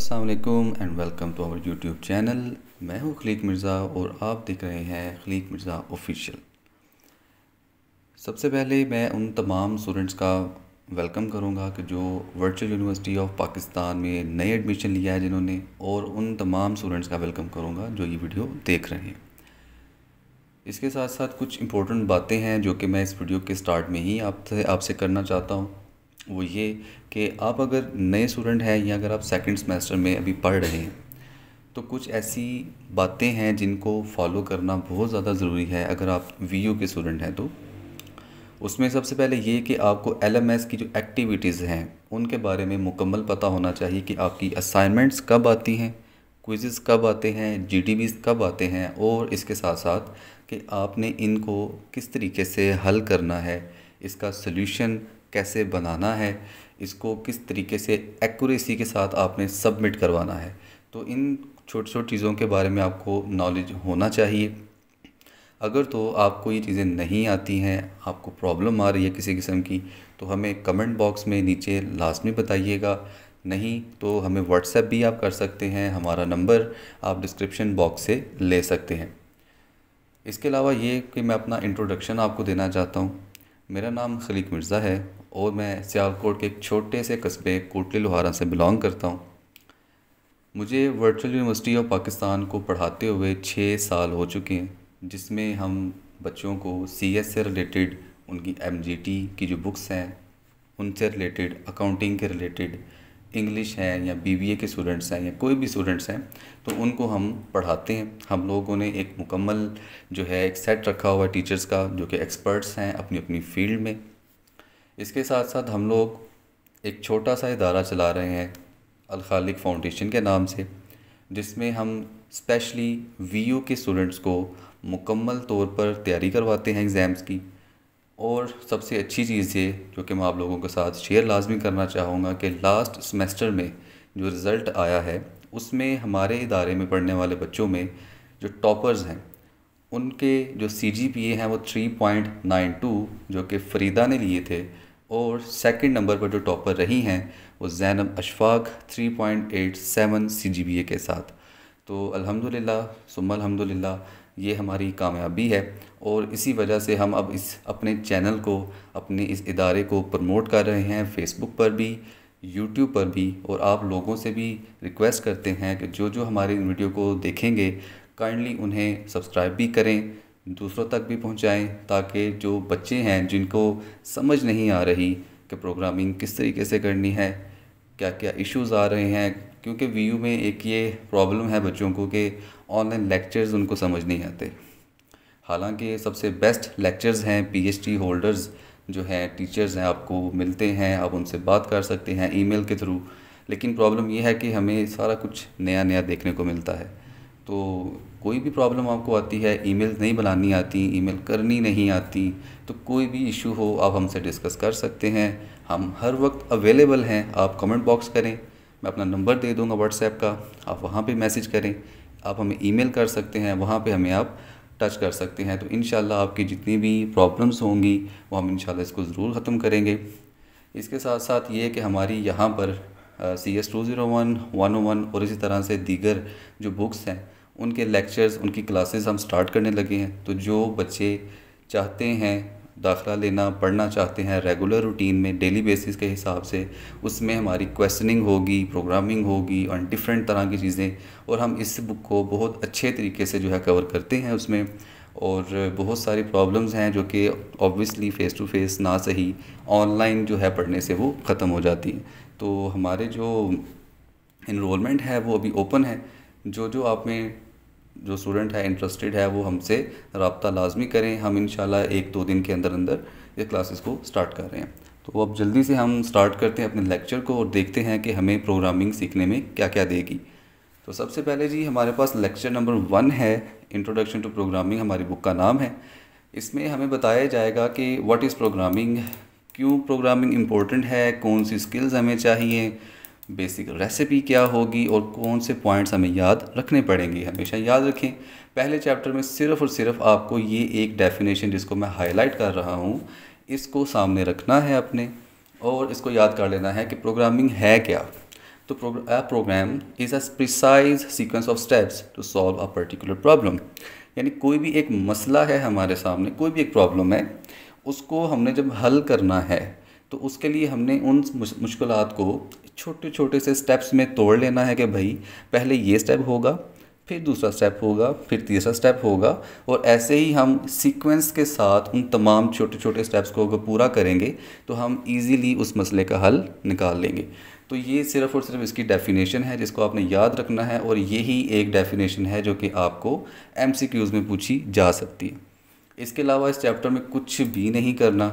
अस्सलाम and welcome to our YouTube channel मैं हूं खलीक मिर्ज़ा और आप देख रहे हैं खलीक मिर्ज़ा ऑफिशियल सबसे पहले मैं उन तमाम स्टूडेंट्स का वेलकम करूंगा कि जो वर्चुअल यूनिवर्सिटी ऑफ पाकिस्तान में नए एडमिशन लिया है जिन्होंने और उन तमाम स्टूडेंट्स का वेलकम करूँगा जो ये वीडियो देख रहे हैं इसके साथ साथ कुछ इंपॉर्टेंट बातें हैं जो कि मैं इस वीडियो के स्टार्ट में ही आपसे आपसे करना चाहता हूँ वो ये कि आप अगर नए स्टूडेंट हैं या अगर आप सेकंड सेमेस्टर में अभी पढ़ रहे हैं तो कुछ ऐसी बातें हैं जिनको फॉलो करना बहुत ज़्यादा ज़रूरी है अगर आप वी के स्टूडेंट हैं तो उसमें सबसे पहले ये कि आपको एल की जो एक्टिविटीज़ हैं उनके बारे में मुकम्मल पता होना चाहिए कि आपकी असाइनमेंट्स कब आती हैं क्विज़ कब आते हैं जी कब आते हैं और इसके साथ साथ कि आपने इनको किस तरीके से हल करना है इसका सोल्यूशन कैसे बनाना है इसको किस तरीके से एक्यूरेसी के साथ आपने सबमिट करवाना है तो इन छोटी छोटी चीज़ों के बारे में आपको नॉलेज होना चाहिए अगर तो आपको ये चीज़ें नहीं आती हैं आपको प्रॉब्लम आ रही है किसी किस्म की तो हमें कमेंट बॉक्स में नीचे लास्ट में बताइएगा नहीं तो हमें व्हाट्सएप भी आप कर सकते हैं हमारा नंबर आप डिस्क्रिप्शन बॉक्स से ले सकते हैं इसके अलावा ये कि मैं अपना इंट्रोडक्शन आपको देना चाहता हूँ मेरा नाम खलीक मिर्ज़ा है और मैं सियालकोट के एक छोटे से कस्बे कोटली लोहारा से बिलोंग करता हूँ मुझे वर्चुअल यूनिवर्सिटी ऑफ पाकिस्तान को पढ़ाते हुए छः साल हो चुके हैं जिसमें हम बच्चों को सी एस से रिलेटेड उनकी एम जी टी की जो बुक्स हैं उनसे रिलेटेड अकाउंटिंग के रिलेटेड इंग्लिश है या बीबीए के स्टूडेंट्स हैं या कोई भी स्टूडेंट्स हैं तो उनको हम पढ़ाते हैं हम लोगों ने एक मुकम्मल जो है एक सेट रखा हुआ है टीचर्स का जो कि एक्सपर्ट्स हैं अपनी अपनी फील्ड में इसके साथ साथ हम लोग एक छोटा सा इदारा चला रहे हैं अलखालिक फाउंडेशन के नाम से जिसमें हम स्पेशली वी के स्टूडेंट्स को मुकम्मल तौर पर तैयारी करवाते हैं एग्ज़ाम्स की और सबसे अच्छी चीज़ ये जो कि मैं आप लोगों के साथ शेयर लाजमी करना चाहूँगा कि लास्ट सेमेस्टर में जो रिज़ल्ट आया है उसमें हमारे इदारे में पढ़ने वाले बच्चों में जो टॉपर्स हैं उनके जो सी जी पी ए हैं वो थ्री पॉइंट नाइन टू जो कि फरीदा ने लिए थे और सेकंड नंबर पर जो टॉपर रही हैं वो Zainab Ashfaq three point eight seven C G P A के साथ तो अल्हम्दुलिल्लाह सुम्मा अल्हम्दुलिल्लाह ये हमारी कामयाबी है और इसी वजह से हम अब इस अपने चैनल को अपने इस इदारे को प्रमोट कर रहे हैं फेसबुक पर भी यूट्यूब पर भी और आप लोगों से भी रिक्वेस्ट करते हैं कि जो जो हमारे वीडियो को देखेंगे काइंडली उन्हें सब्सक्राइब भी करें दूसरों तक भी पहुंचाएं ताकि जो बच्चे हैं जिनको समझ नहीं आ रही कि प्रोग्रामिंग किस तरीके से करनी है क्या क्या इश्यूज़ आ रहे हैं क्योंकि वी में एक ये प्रॉब्लम है बच्चों को कि ऑनलाइन लेक्चर्स उनको समझ नहीं आते हालांकि सबसे बेस्ट लेक्चर्स हैं पीएचडी होल्डर्स जो हैं टीचर्स हैं आपको मिलते हैं आप उनसे बात कर सकते हैं ईमेल के थ्रू लेकिन प्रॉब्लम यह है कि हमें सारा कुछ नया नया देखने को मिलता है तो कोई भी प्रॉब्लम आपको आती है ईमेल नहीं बनानी आती ईमेल करनी नहीं आती तो कोई भी इशू हो आप हमसे डिस्कस कर सकते हैं हम हर वक्त अवेलेबल हैं आप कमेंट बॉक्स करें मैं अपना नंबर दे दूंगा व्हाट्सएप का आप वहाँ पे मैसेज करें आप हमें ईमेल कर सकते हैं वहाँ पे हमें आप टच कर सकते हैं तो इन आपकी जितनी भी प्रॉब्लम्स होंगी वो हम इन इसको ज़रूर ख़त्म करेंगे इसके साथ साथ ये कि हमारी यहाँ पर C S two zero one one one और इसी तरह से दीगर जो बुक्स हैं उनके लेक्चर्स उनकी क्लासेस हम स्टार्ट करने लगे हैं तो जो बच्चे चाहते हैं दाखला लेना पढ़ना चाहते हैं रेगुलर रूटीन में डेली बेसिस के हिसाब से उसमें हमारी क्वेश्चनिंग होगी प्रोग्रामिंग होगी और डिफरेंट तरह की चीज़ें और हम इस बुक को बहुत अच्छे तरीके से जो है कवर करते हैं उसमें और बहुत सारी प्रॉब्लम्स हैं जो कि ऑब्वियसली फ़ेस टू फेस ना सही ऑनलाइन जो है पढ़ने से वो ख़त्म हो जाती हैं तो हमारे जो इनरोलमेंट है वो अभी ओपन है जो जो आप में जो स्टूडेंट है इंटरेस्टेड है वो हमसे रबता लाजमी करें हम इन एक दो दिन के अंदर अंदर ये क्लासेस को स्टार्ट कर रहे हैं तो अब जल्दी से हम स्टार्ट करते हैं अपने लेक्चर को और देखते हैं कि हमें प्रोग्रामिंग सीखने में क्या क्या देगी तो सबसे पहले जी हमारे पास लेक्चर नंबर वन है इंट्रोडक्शन टू प्रोग्रामिंग हमारी बुक का नाम है इसमें हमें बताया जाएगा कि व्हाट इज़ प्रोग्रामिंग क्यों प्रोग्रामिंग इम्पोर्टेंट है कौन सी स्किल्स हमें चाहिए बेसिक रेसिपी क्या होगी और कौन से पॉइंट्स हमें याद रखने पड़ेंगे हमेशा याद रखें पहले चैप्टर में सिर्फ और सिर्फ आपको ये एक डेफिनेशन जिसको मैं हाईलाइट कर रहा हूँ इसको सामने रखना है अपने और इसको याद कर लेना है कि प्रोग्रामिंग है क्या तो program is a precise sequence of steps to solve a particular problem यानी कोई भी एक मसला है हमारे सामने कोई भी एक प्रॉब्लम है उसको हमने जब हल करना है तो उसके लिए हमने उन मुश्किल को छोटे छोटे से स्टेप्स में तोड़ लेना है कि भाई पहले ये स्टेप होगा फिर दूसरा स्टेप होगा फिर तीसरा स्टेप होगा और ऐसे ही हम सीक्वेंस के साथ उन तमाम छोटे छोटे स्टेप्स को अगर पूरा करेंगे तो हम इजीली उस मसले का हल निकाल लेंगे तो ये सिर्फ़ और सिर्फ इसकी डेफिनेशन है जिसको आपने याद रखना है और यही एक डेफिनेशन है जो कि आपको एम में पूछी जा सकती है इसके अलावा इस चैप्टर में कुछ भी नहीं करना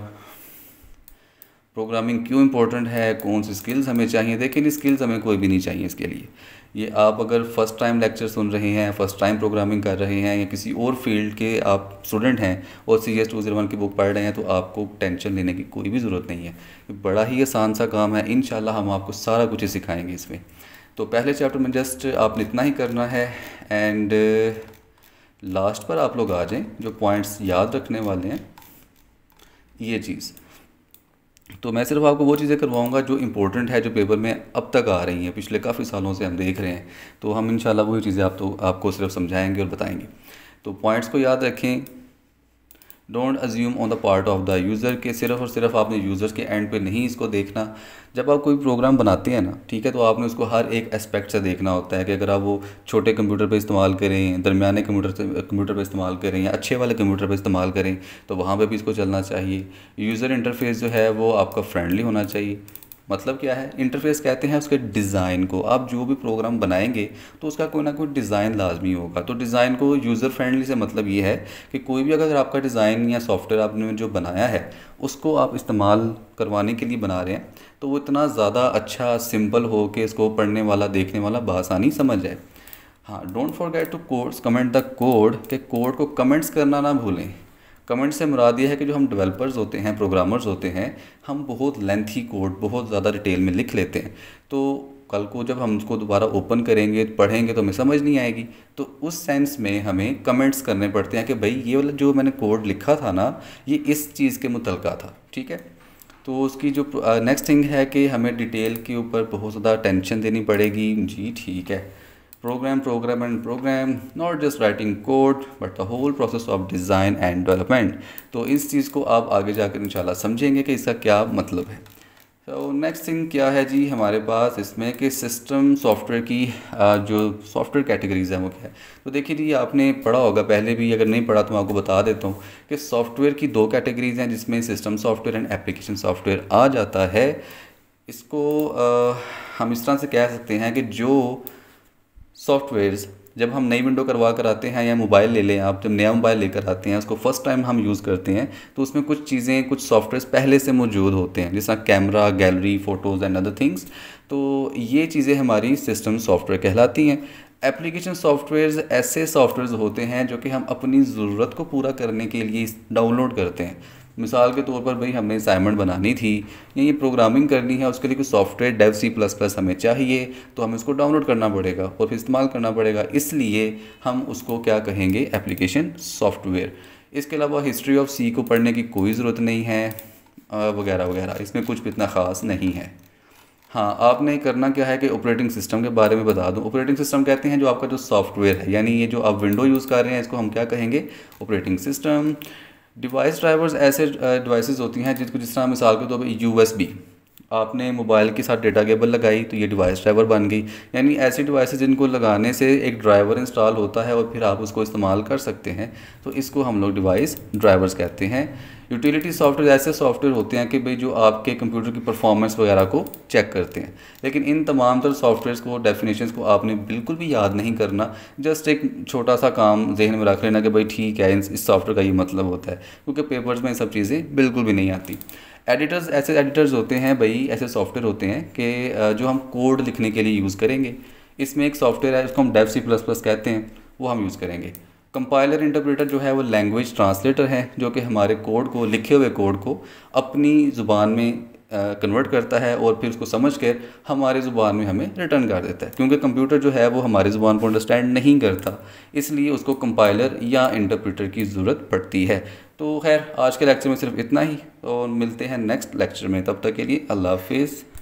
प्रोग्रामिंग क्यों इंपॉर्टेंट है कौन सी स्किल्स हमें चाहिए लेकिन स्किल्स हमें कोई भी नहीं चाहिए इसके लिए ये आप अगर फर्स्ट टाइम लेक्चर सुन रहे हैं फर्स्ट टाइम प्रोग्रामिंग कर रहे हैं या किसी और फील्ड के आप स्टूडेंट हैं और C S two zero one की बुक पढ़ रहे हैं तो आपको टेंशन लेने की कोई भी ज़रूरत नहीं है बड़ा ही आसान सा काम है इन हम आपको सारा कुछ ही सिखाएंगे इसमें तो पहले चैप्टर में जस्ट आपने इतना ही करना है एंड लास्ट पर आप लोग आ जाएँ जो पॉइंट्स याद रखने वाले हैं ये चीज़ तो मैं सिर्फ आपको वो चीज़ें करवाऊँगा जो इंपॉर्टेंट है जो पेपर में अब तक आ रही हैं पिछले काफ़ी सालों से हम देख रहे हैं तो हम इन वो चीज़ें आप तो आपको सिर्फ समझाएँगे और बताएंगे तो पॉइंट्स को याद रखें don't assume on the part of the user के सिर्फ और सिर्फ आपने यूज़र के एंड पे नहीं इसको देखना जब आप कोई प्रोग्राम बनाते हैं ना ठीक है तो आपने उसको हर एक एस्पेक्ट से देखना होता है कि अगर आप वो छोटे कंप्यूटर पे इस्तेमाल करें दरमियाने कंप्यूटर से कंप्यूटर पे इस्तेमाल करें या अच्छे वाले कंप्यूटर पे इस्तेमाल करें तो वहाँ पर भी इसको चलना चाहिए यूज़र इंटरफेस जो है वो आपका फ्रेंडली होना चाहिए मतलब क्या है इंटरफेस कहते हैं उसके डिज़ाइन को आप जो भी प्रोग्राम बनाएंगे तो उसका कोई ना कोई डिज़ाइन लाजमी होगा तो डिज़ाइन को यूज़र फ्रेंडली से मतलब ये है कि कोई भी अगर आपका डिज़ाइन या सॉफ्टवेयर आपने जो बनाया है उसको आप इस्तेमाल करवाने के लिए बना रहे हैं तो वो इतना ज़्यादा अच्छा सिंपल हो कि इसको पढ़ने वाला देखने वाला बसानी समझ जाए हाँ don't forget to codes comment the code के कोड को कमेंट्स करना ना भूलें कमेंट से मुराद ये है कि जो हम डेवलपर्स होते हैं प्रोग्रामर्स होते हैं हम बहुत लेंथी कोड बहुत ज़्यादा डिटेल में लिख लेते हैं तो कल को जब हम उसको दोबारा ओपन करेंगे पढ़ेंगे तो हमें समझ नहीं आएगी तो उस सेंस में हमें कमेंट्स करने पड़ते हैं कि भाई ये वाला जो मैंने कोड लिखा था ना ये इस चीज़ के मुतलका था ठीक है तो उसकी जो नेक्स्ट थिंग uh, है कि हमें डिटेल के ऊपर बहुत ज़्यादा टेंशन देनी पड़ेगी जी ठीक है program, program and program, not just writing code, but the whole process of design and development. तो इस चीज़ को आप आगे जाकर इंशाल्लाह समझेंगे कि इसका क्या मतलब है तो नेक्स्ट थिंग क्या है जी हमारे पास इसमें कि सिस्टम सॉफ्टवेयर की जो सॉफ्टवेयर कैटेगरीज हैं वो क्या है तो देखिए जी आपने पढ़ा होगा पहले भी अगर नहीं पढ़ा तो मैं आपको बता देता हूँ कि सॉफ्टवेयर की दो कैटेगरीज हैं जिसमें system software and application software आ जाता है इसको आ, हम इस तरह से कह सकते हैं कि जो सॉफ्टवेयर्स जब हम नई विंडो करवा कर आते हैं या मोबाइल ले लें आप जब नया मोबाइल लेकर आते हैं उसको फर्स्ट टाइम हम यूज़ करते हैं तो उसमें कुछ चीज़ें कुछ सॉफ्टवेयर पहले से मौजूद होते हैं जैसा camera gallery photos and other things तो ये चीज़ें हमारी सिस्टम सॉफ्टवेयर कहलाती हैं एप्लीकेशन सॉफ्टवेयर्स ऐसे सॉफ्टवेयर्स होते हैं जो कि हम अपनी ज़रूरत को पूरा करने के लिए डाउनलोड करते हैं मिसाल के तौर पर भाई हमें असाइनमेंट बनानी थी या ये प्रोग्रामिंग करनी है उसके लिए कुछ software dev C plus plus हमें चाहिए तो हमें उसको डाउनलोड करना पड़ेगा और फिर इस्तेमाल करना पड़ेगा इसलिए हम उसको क्या कहेंगे एप्लीकेशन सॉफ्टवेयर इसके अलावा हिस्ट्री ऑफ सी को पढ़ने की कोई ज़रूरत नहीं है वगैरह वगैरह इसमें कुछ भी इतना ख़ास नहीं है हाँ आपने करना क्या है कि ऑपरेटिंग सिस्टम के बारे में बता दूँ ऑपरेटिंग सिस्टम कहते हैं जो आपका जो सॉफ्टवेयर है यानी ये जो आप विंडो यूज़ कर रहे हैं इसको हम क्या कहेंगे ऑपरेटिंग सिस्टम डिवाइस ड्राइवर्स ऐसे डिवाइसेस होती हैं जिसको जिस तरह मिसाल के तौर पर यू एस बी आपने मोबाइल के साथ डेटा केबल लगाई तो ये डिवाइस ड्राइवर बन गई यानी ऐसी डिवाइस जिनको लगाने से एक ड्राइवर इंस्टॉल होता है और फिर आप उसको इस्तेमाल कर सकते हैं तो इसको हम लोग डिवाइस ड्राइवर्स कहते हैं यूटिलिटी सॉफ्टवेयर ऐसे सॉफ्टवेयर होते हैं कि भाई जो आपके कंप्यूटर की परफॉर्मेंस वगैरह को चेक करते हैं लेकिन इन तमाम तर सॉफ्टवेयर्स को डेफिनेशंस को आपने बिल्कुल भी याद नहीं करना जस्ट एक छोटा सा काम जहन में रख लेना कि भाई ठीक है इस सॉफ्टवेयर का ये मतलब होता है क्योंकि पेपर्स में सब चीज़ें बिल्कुल भी नहीं आती एडिटर्स ऐसे एडिटर्स होते हैं भाई ऐसे सॉफ्टवेयर होते हैं कि जो हम कोड लिखने के लिए यूज़ करेंगे इसमें एक सॉफ्टवेयर है उसको हम डेफ सी प्लस प्लस कहते हैं वो हम यूज़ करेंगे कंपाइलर इंटरप्रेटर जो है वो लैंग्वेज ट्रांसलेटर है जो कि हमारे कोड को लिखे हुए कोड को अपनी ज़ुबान में कन्वर्ट करता है और फिर उसको समझ कर हमारे ज़ुबान में हमें रिटर्न कर देता है क्योंकि कंप्यूटर जो है वो हमारी ज़ुबान को अंडरस्टैंड नहीं करता इसलिए उसको कंपाइलर या इंटरप्रेटर की ज़रूरत पड़ती है तो खैर आज के लेक्चर में सिर्फ इतना ही और मिलते हैं नेक्स्ट लेक्चर में तब तक के लिए अल्लाह हाफिज़